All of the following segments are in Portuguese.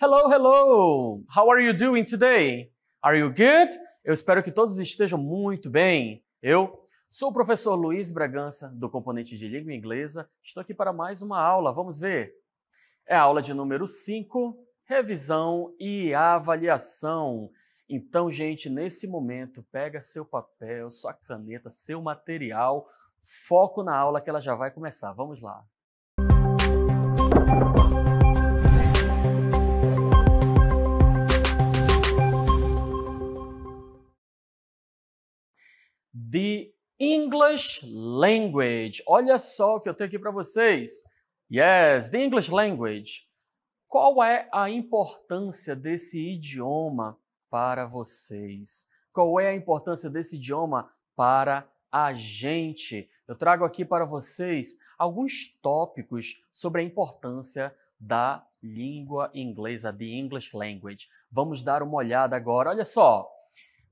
Hello, hello! How are you doing today? Are you good? Eu espero que todos estejam muito bem. Eu sou o professor Luiz Bragança, do componente de língua inglesa. Estou aqui para mais uma aula. Vamos ver. É a aula de número 5, revisão e avaliação. Então, gente, nesse momento, pega seu papel, sua caneta, seu material, foco na aula que ela já vai começar. Vamos lá. the English language. Olha só o que eu tenho aqui para vocês. Yes, the English language. Qual é a importância desse idioma para vocês? Qual é a importância desse idioma para a gente? Eu trago aqui para vocês alguns tópicos sobre a importância da língua inglesa, the English language. Vamos dar uma olhada agora. Olha só.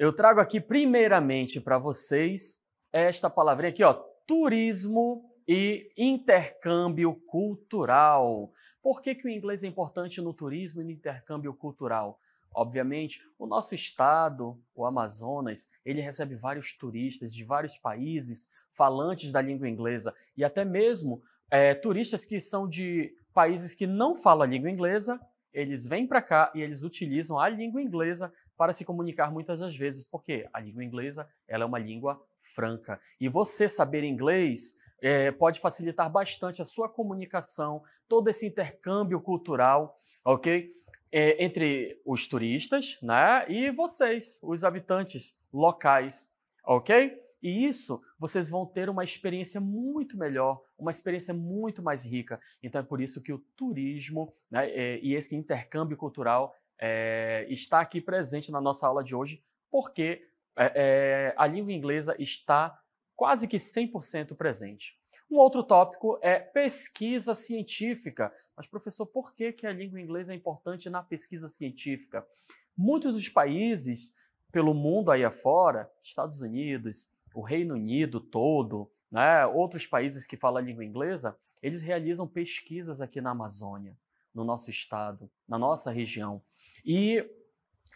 Eu trago aqui primeiramente para vocês esta palavrinha aqui, ó, turismo e intercâmbio cultural. Por que, que o inglês é importante no turismo e no intercâmbio cultural? Obviamente, o nosso estado, o Amazonas, ele recebe vários turistas de vários países falantes da língua inglesa e até mesmo é, turistas que são de países que não falam a língua inglesa, eles vêm para cá e eles utilizam a língua inglesa para se comunicar muitas das vezes, porque a língua inglesa ela é uma língua franca. E você saber inglês é, pode facilitar bastante a sua comunicação, todo esse intercâmbio cultural, ok? É, entre os turistas né, e vocês, os habitantes locais, ok? E isso vocês vão ter uma experiência muito melhor, uma experiência muito mais rica. Então é por isso que o turismo né, é, e esse intercâmbio cultural é, está aqui presente na nossa aula de hoje, porque é, a língua inglesa está quase que 100% presente. Um outro tópico é pesquisa científica. Mas, professor, por que, que a língua inglesa é importante na pesquisa científica? Muitos dos países pelo mundo aí afora, Estados Unidos, o Reino Unido todo, né, outros países que falam a língua inglesa, eles realizam pesquisas aqui na Amazônia no nosso estado, na nossa região. E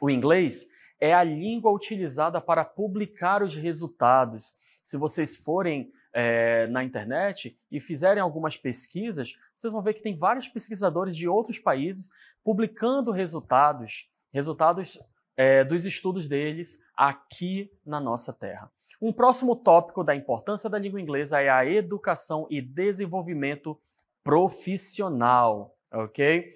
o inglês é a língua utilizada para publicar os resultados. Se vocês forem é, na internet e fizerem algumas pesquisas, vocês vão ver que tem vários pesquisadores de outros países publicando resultados, resultados é, dos estudos deles aqui na nossa terra. Um próximo tópico da importância da língua inglesa é a educação e desenvolvimento profissional ok?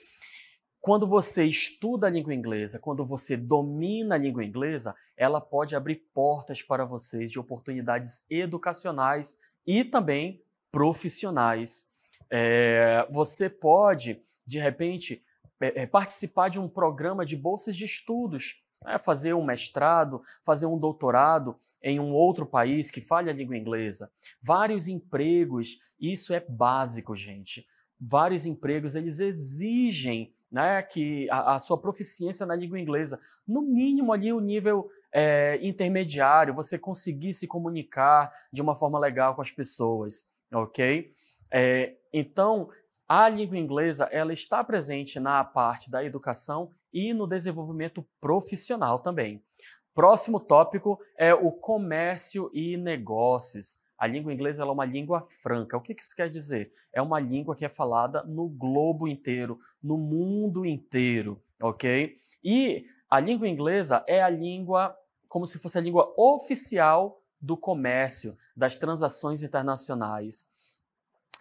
Quando você estuda a língua inglesa, quando você domina a língua inglesa, ela pode abrir portas para vocês de oportunidades educacionais e também profissionais. É, você pode, de repente, é, é participar de um programa de bolsas de estudos, né? fazer um mestrado, fazer um doutorado em um outro país que fale a língua inglesa. Vários empregos, isso é básico, gente vários empregos eles exigem né, que a, a, sua proficiência na língua inglesa, no mínimo ali o nível é, intermediário, você conseguir se comunicar de uma forma legal com as pessoas, ok? É, então, a língua inglesa ela está presente na parte da educação e no desenvolvimento profissional também. Próximo tópico é o comércio e negócios. A língua inglesa é uma língua franca. O que isso quer dizer? É uma língua que é falada no globo inteiro, no mundo inteiro, ok? E a língua inglesa é a língua como se fosse a língua oficial do comércio, das transações internacionais.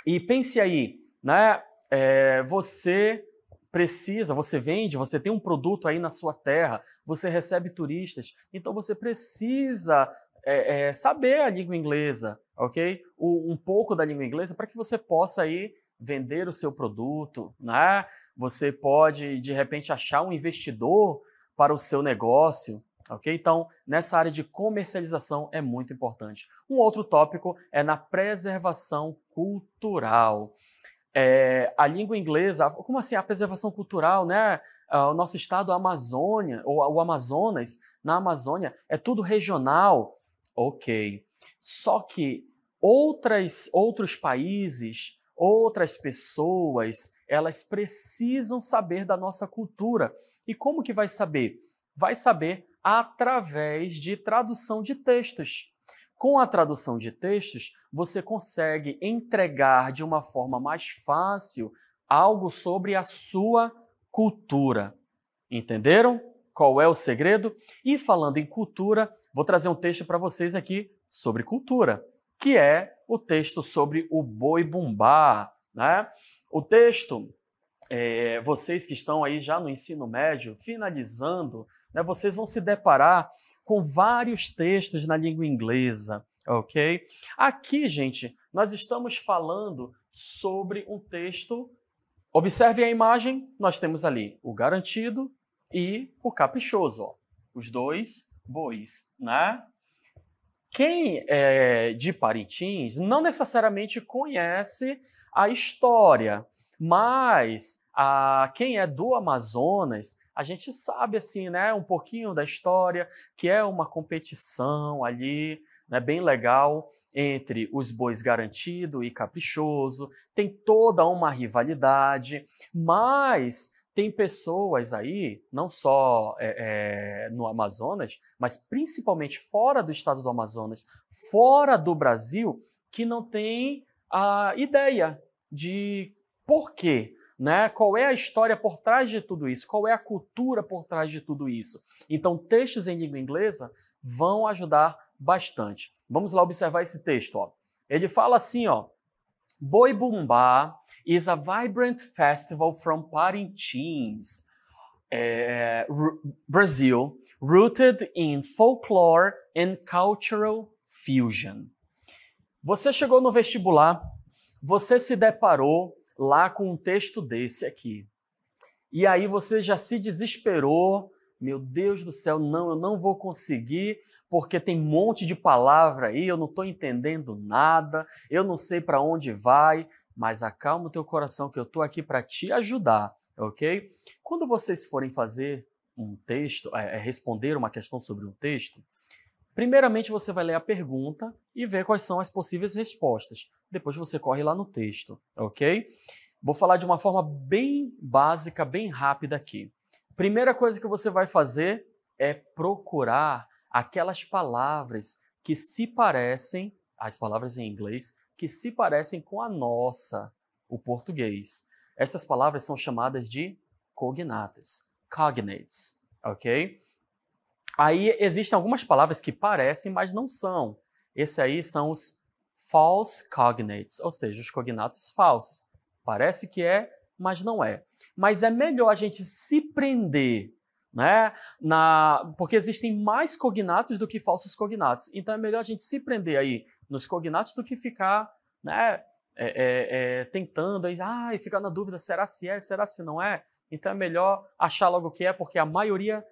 E pense aí, né? É, você precisa, você vende, você tem um produto aí na sua terra, você recebe turistas, então você precisa é, é, saber a língua inglesa, ok? O, um pouco da língua inglesa para que você possa aí vender o seu produto, né? Você pode de repente achar um investidor para o seu negócio, ok? Então, nessa área de comercialização é muito importante. Um outro tópico é na preservação cultural. É, a língua inglesa, como assim a preservação cultural, né? Ah, o nosso estado, a Amazônia, ou o Amazonas, na Amazônia, é tudo regional. Ok. Só que outras, outros países, outras pessoas, elas precisam saber da nossa cultura. E como que vai saber? Vai saber através de tradução de textos. Com a tradução de textos, você consegue entregar de uma forma mais fácil algo sobre a sua cultura. Entenderam? qual é o segredo? E falando em cultura, vou trazer um texto para vocês aqui sobre cultura, que é o texto sobre o boi bumbá. Né? O texto, é, vocês que estão aí já no ensino médio, finalizando, né, vocês vão se deparar com vários textos na língua inglesa, ok? Aqui, gente, nós estamos falando sobre um texto. Observe a imagem, nós temos ali o garantido, e o caprichoso, ó, os dois bois, né? Quem é de Parintins não necessariamente conhece a história, mas a quem é do Amazonas, a gente sabe assim, né, um pouquinho da história, que é uma competição ali, né, bem legal entre os bois garantido e caprichoso, tem toda uma rivalidade, mas tem pessoas aí, não só é, é, no Amazonas, mas principalmente fora do estado do Amazonas, fora do Brasil, que não tem a ideia de por quê, né? Qual é a história por trás de tudo isso? Qual é a cultura por trás de tudo isso? Então, textos em língua inglesa vão ajudar bastante. Vamos lá observar esse texto, ó. Ele fala assim, ó: Boi bumbá is a vibrant festival from Parintins, uh, Brazil, rooted in folklore and cultural fusion. Você chegou no vestibular, você se deparou lá com um texto desse aqui. E aí você já se desesperou, meu Deus do céu, não, eu não vou conseguir, porque tem um monte de palavra aí, eu não estou entendendo nada, eu não sei para onde vai mas acalma o teu coração que eu estou aqui para te ajudar, ok? Quando vocês forem fazer um texto, é, é, responder uma questão sobre um texto, primeiramente você vai ler a pergunta e ver quais são as possíveis respostas. Depois você corre lá no texto, ok? Vou falar de uma forma bem básica, bem rápida aqui. Primeira coisa que você vai fazer é procurar aquelas palavras que se parecem, as palavras em inglês, que se parecem com a nossa, o português. Estas palavras são chamadas de cognatas, cognates, ok? Aí existem algumas palavras que parecem, mas não são. Esse aí são os false cognates, ou seja, os cognatos falsos. Parece que é, mas não é. Mas é melhor a gente se prender, né? Na, porque existem mais cognatos do que falsos cognatos. Então é melhor a gente se prender aí nos cognatos do que ficar né, é, é, é, tentando, aí, ah, e ficar na dúvida, será se é, será se não é? Então é melhor achar logo o que é, porque a maioria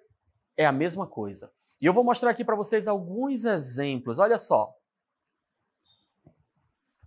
é a mesma coisa. E eu vou mostrar aqui para vocês alguns exemplos. Olha só.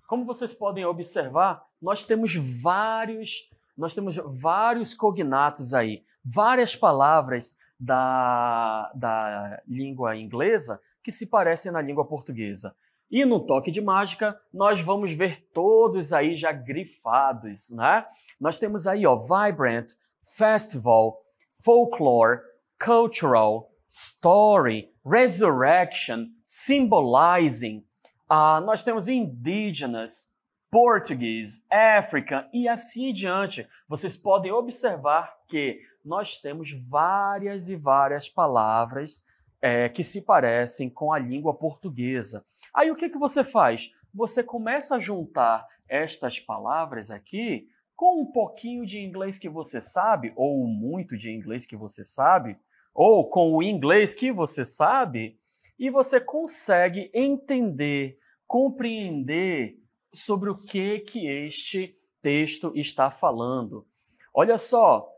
Como vocês podem observar, nós temos vários, nós temos vários cognatos aí, várias palavras da, da língua inglesa que se parecem na língua portuguesa. E no toque de mágica, nós vamos ver todos aí já grifados, né? Nós temos aí, ó, Vibrant, Festival, Folklore, Cultural, Story, Resurrection, Symbolizing. Ah, nós temos Indigenous, Português, África e assim em diante. Vocês podem observar que nós temos várias e várias palavras é, que se parecem com a língua portuguesa. Aí o que, que você faz? Você começa a juntar estas palavras aqui com um pouquinho de inglês que você sabe, ou muito de inglês que você sabe, ou com o inglês que você sabe, e você consegue entender, compreender sobre o que que este texto está falando. Olha só,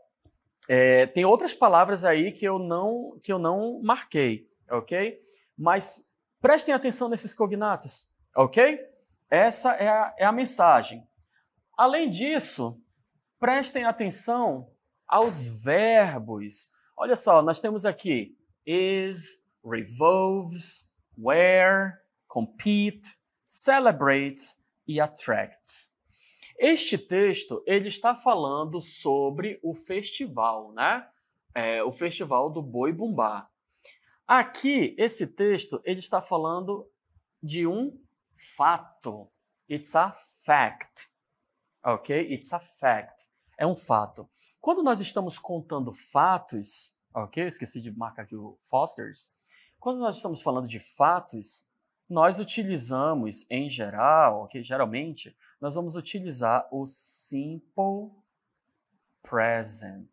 é, tem outras palavras aí que eu não que eu não marquei, ok? Mas Prestem atenção nesses cognatos, ok? Essa é a, é a mensagem. Além disso, prestem atenção aos verbos. Olha só, nós temos aqui is, revolves, where, compete, celebrates e attracts. Este texto ele está falando sobre o festival, né? É, o festival do boi bumbá. Aqui, esse texto, ele está falando de um fato. It's a fact. Ok? It's a fact. É um fato. Quando nós estamos contando fatos, ok? esqueci de marcar aqui o Foster's. Quando nós estamos falando de fatos, nós utilizamos, em geral, ok? Geralmente, nós vamos utilizar o simple present,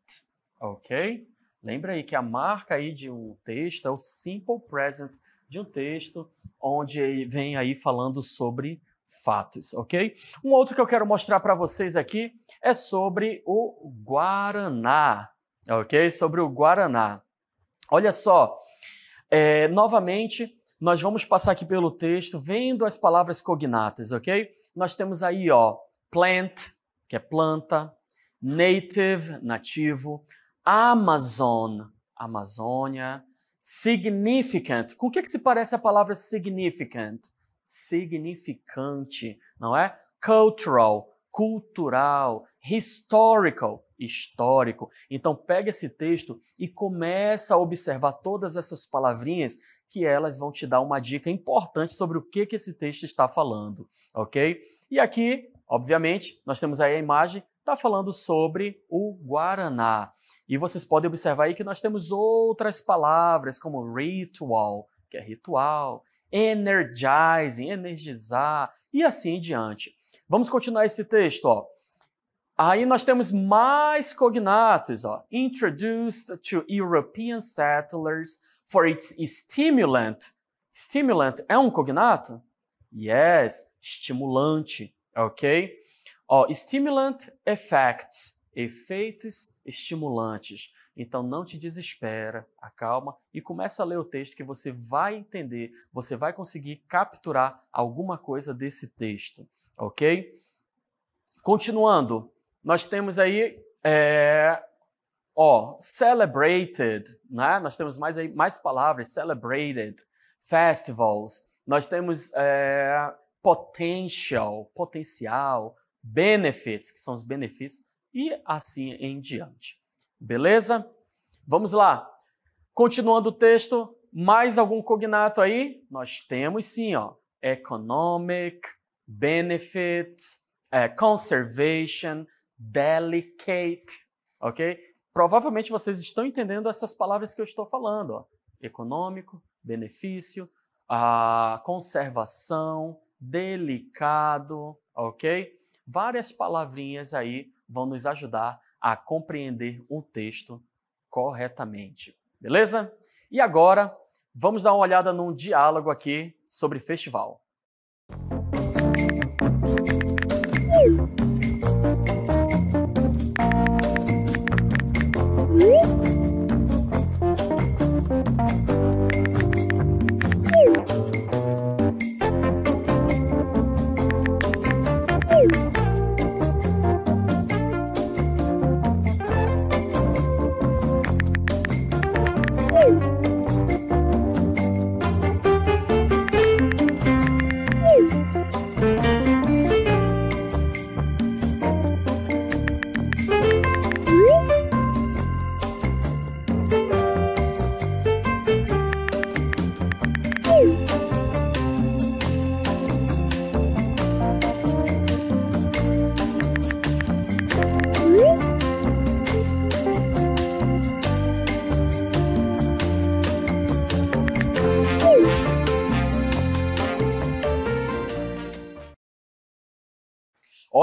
ok? Lembra aí que a marca aí de um texto é o simple present de um texto onde vem aí falando sobre fatos, ok? Um outro que eu quero mostrar para vocês aqui é sobre o Guaraná, ok? Sobre o Guaraná. Olha só, é, novamente, nós vamos passar aqui pelo texto vendo as palavras cognatas, ok? Nós temos aí, ó, plant, que é planta, native, nativo, Amazon, Amazônia. Significant, com o que, é que se parece a palavra significant? Significante, não é? Cultural, cultural, historical, histórico. Então pega esse texto e começa a observar todas essas palavrinhas que elas vão te dar uma dica importante sobre o que, que esse texto está falando, ok? E aqui, obviamente, nós temos aí a imagem está falando sobre o Guaraná. E vocês podem observar aí que nós temos outras palavras, como ritual, que é ritual, energizing, energizar, e assim em diante. Vamos continuar esse texto, ó. Aí nós temos mais cognatos, ó. Introduced to European settlers for its stimulant. Stimulant é um cognato? Yes, estimulante, ok? Ó, stimulant effects, efeitos estimulantes. Então não te desespera, acalma e começa a ler o texto que você vai entender, você vai conseguir capturar alguma coisa desse texto, ok? Continuando, nós temos aí, é, ó, celebrated, né? Nós temos mais aí mais palavras, celebrated, festivals. Nós temos é, potential, potencial, benefits, que são os benefícios, e assim em diante. Beleza? Vamos lá. Continuando o texto, mais algum cognato aí? Nós temos sim, ó. Economic, benefits, eh, conservation, delicate, ok? Provavelmente vocês estão entendendo essas palavras que eu estou falando, ó. Econômico, benefício, a ah, conservação, delicado, ok? várias palavrinhas aí vão nos ajudar a compreender o texto corretamente. Beleza? E agora, vamos dar uma olhada num diálogo aqui sobre festival.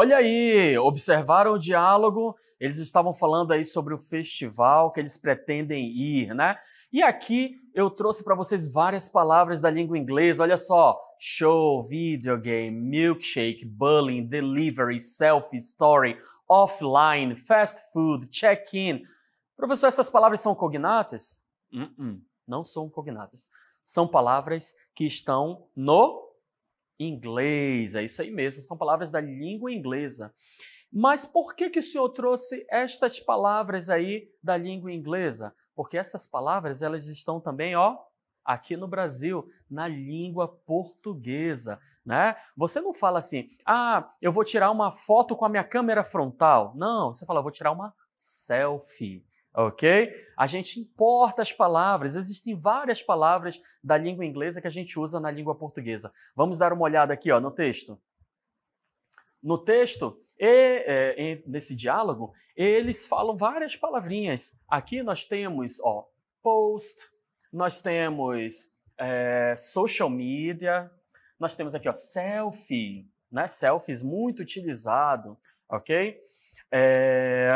Olha aí, observaram o diálogo? Eles estavam falando aí sobre o festival que eles pretendem ir, né? E aqui eu trouxe para vocês várias palavras da língua inglesa. Olha só: show, videogame, milkshake, bullying, delivery, selfie, story, offline, fast food, check-in. Professor, essas palavras são cognatas? Uh -uh, não são cognatas. São palavras que estão no Inglesa, É isso aí mesmo, são palavras da língua inglesa. Mas por que, que o senhor trouxe estas palavras aí da língua inglesa? Porque essas palavras elas estão também, ó, aqui no Brasil, na língua portuguesa, né? Você não fala assim: "Ah, eu vou tirar uma foto com a minha câmera frontal". Não, você fala: "Vou tirar uma selfie" ok? A gente importa as palavras, existem várias palavras da língua inglesa que a gente usa na língua portuguesa. Vamos dar uma olhada aqui ó, no texto. No texto, e, é, nesse diálogo, eles falam várias palavrinhas. Aqui nós temos ó, post, nós temos é, social media, nós temos aqui ó, selfie, né? selfies muito utilizado, ok? É,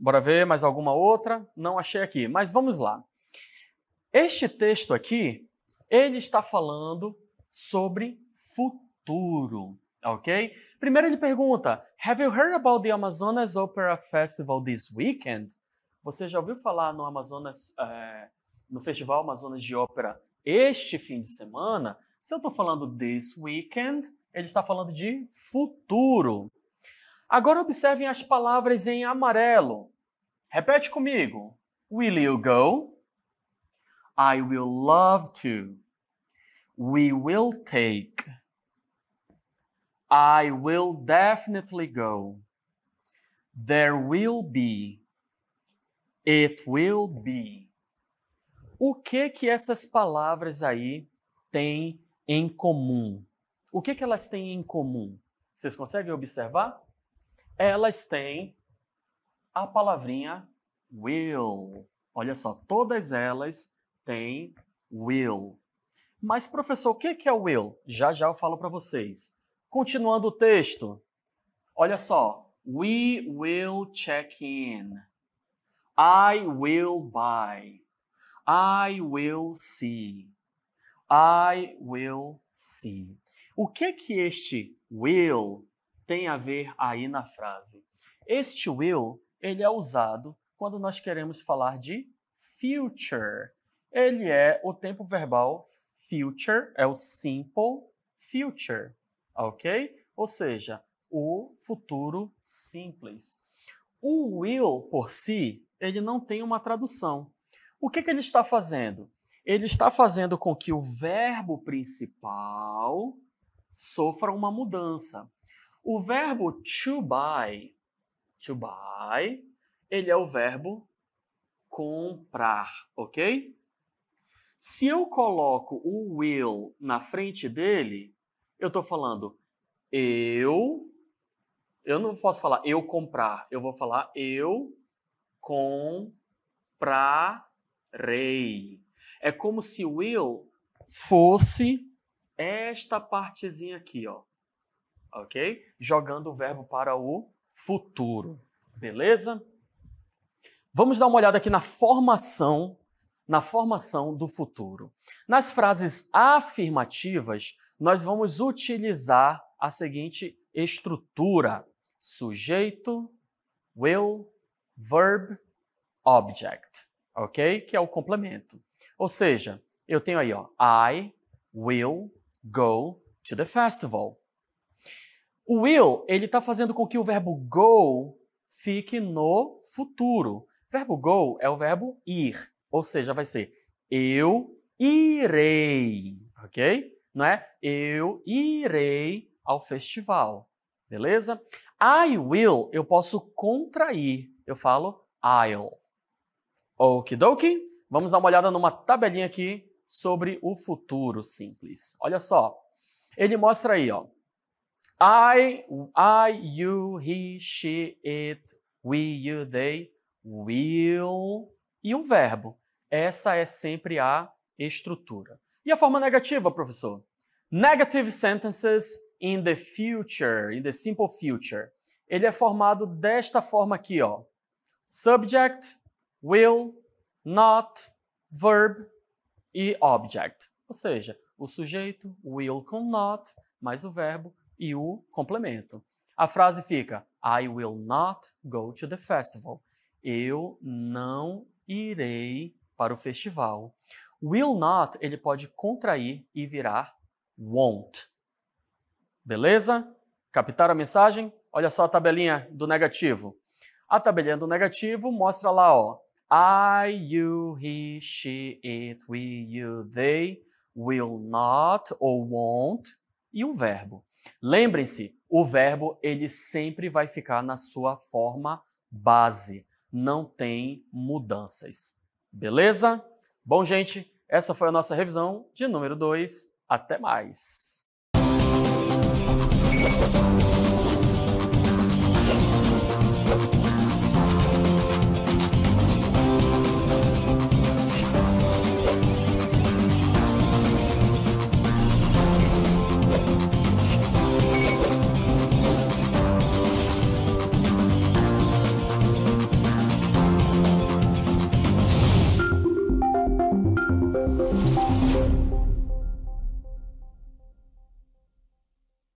bora ver mais alguma outra? Não achei aqui, mas vamos lá. Este texto aqui, ele está falando sobre futuro, ok? Primeiro ele pergunta: Have you heard about the Amazonas Opera Festival this weekend? Você já ouviu falar no Amazonas, é, no Festival Amazonas de Ópera este fim de semana? Se eu estou falando this weekend, ele está falando de futuro. Agora observem as palavras em amarelo. Repete comigo. Will you go? I will love to. We will take. I will definitely go. There will be. It will be. O que que essas palavras aí têm em comum? O que que elas têm em comum? Vocês conseguem observar? elas têm a palavrinha will. Olha só, todas elas têm will. Mas, professor, o que é o will? Já já eu falo para vocês. Continuando o texto, olha só. We will check in. I will buy. I will see. I will see. O que que este will tem a ver aí na frase? Este will, ele é usado quando nós queremos falar de future. Ele é o tempo verbal future, é o simple future, ok? Ou seja, o futuro simples. O will, por si, ele não tem uma tradução. O que, que ele está fazendo? Ele está fazendo com que o verbo principal sofra uma mudança. O verbo to buy, to buy, ele é o verbo comprar, ok? Se eu coloco o will na frente dele, eu estou falando eu. Eu não posso falar eu comprar, eu vou falar eu comprarei. É como se will fosse esta partezinha aqui, ó ok? Jogando o verbo para o futuro, beleza? Vamos dar uma olhada aqui na formação, na formação do futuro. Nas frases afirmativas, nós vamos utilizar a seguinte estrutura: sujeito, will, verb, object, ok? Que é o complemento. Ou seja, eu tenho aí, ó, I will go to the festival. O will, ele está fazendo com que o verbo go fique no futuro. O verbo go é o verbo ir, ou seja, vai ser eu irei, ok? Não é? Eu irei ao festival, beleza? I will, eu posso contrair, eu falo I'll. Okidoki, vamos dar uma olhada numa tabelinha aqui sobre o futuro simples. Olha só, ele mostra aí, ó, I, I, you, he, she, it, we, you, they, will e um verbo. Essa é sempre a estrutura. E a forma negativa, professor? Negative sentences in the future, in the simple future. Ele é formado desta forma aqui, ó. Subject, will, not, verb e object. Ou seja, o sujeito, will com not, mais o verbo, e o complemento. A frase fica: I will not go to the festival. Eu não irei para o festival. Will not, ele pode contrair e virar won't. Beleza? Captaram a mensagem? Olha só a tabelinha do negativo. A tabelinha do negativo mostra lá, ó. I, you, he, she, it, we, you, they will not ou won't e um verbo. Lembrem-se, o verbo ele sempre vai ficar na sua forma base, não tem mudanças. Beleza? Bom, gente, essa foi a nossa revisão de número 2. Até mais.